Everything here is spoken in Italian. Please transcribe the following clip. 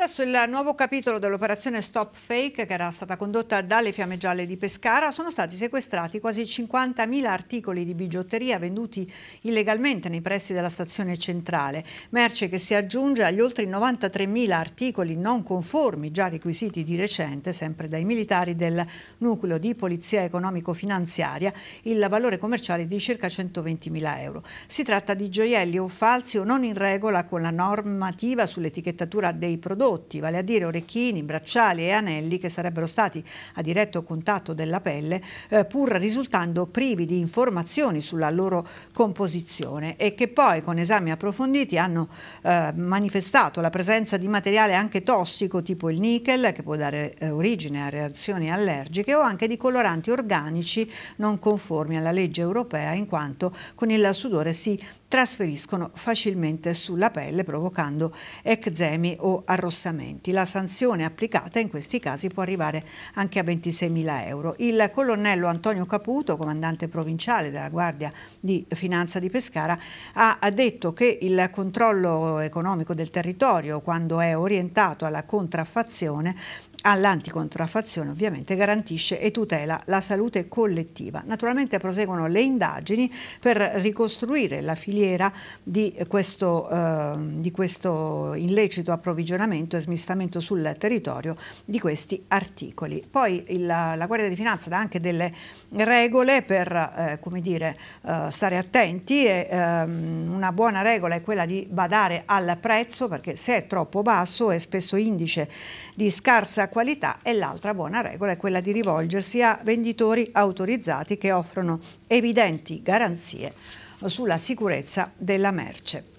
Adesso il nuovo capitolo dell'operazione Stop Fake che era stata condotta dalle Fiamme Gialle di Pescara sono stati sequestrati quasi 50.000 articoli di bigiotteria venduti illegalmente nei pressi della stazione centrale, merce che si aggiunge agli oltre 93.000 articoli non conformi già requisiti di recente sempre dai militari del nucleo di polizia economico-finanziaria, il valore commerciale di circa 120.000 euro. Si tratta di gioielli o falsi o non in regola con la normativa sull'etichettatura dei prodotti prodotti, vale a dire orecchini, bracciali e anelli che sarebbero stati a diretto contatto della pelle, eh, pur risultando privi di informazioni sulla loro composizione e che poi con esami approfonditi hanno eh, manifestato la presenza di materiale anche tossico tipo il nickel che può dare eh, origine a reazioni allergiche o anche di coloranti organici non conformi alla legge europea in quanto con il sudore si trasferiscono facilmente sulla pelle provocando eczemi o arrossamenti. La sanzione applicata in questi casi può arrivare anche a 26.000 euro. Il colonnello Antonio Caputo, comandante provinciale della Guardia di Finanza di Pescara, ha detto che il controllo economico del territorio, quando è orientato alla contraffazione, all'anticontraffazione ovviamente garantisce e tutela la salute collettiva. Naturalmente proseguono le indagini per ricostruire la filiera di questo, eh, di questo illecito approvvigionamento e smistamento sul territorio di questi articoli. Poi il, la Guardia di Finanza dà anche delle regole per eh, come dire, eh, stare attenti e ehm, una buona regola è quella di badare al prezzo perché se è troppo basso è spesso indice di scarsa qualità e l'altra buona regola è quella di rivolgersi a venditori autorizzati che offrono evidenti garanzie sulla sicurezza della merce.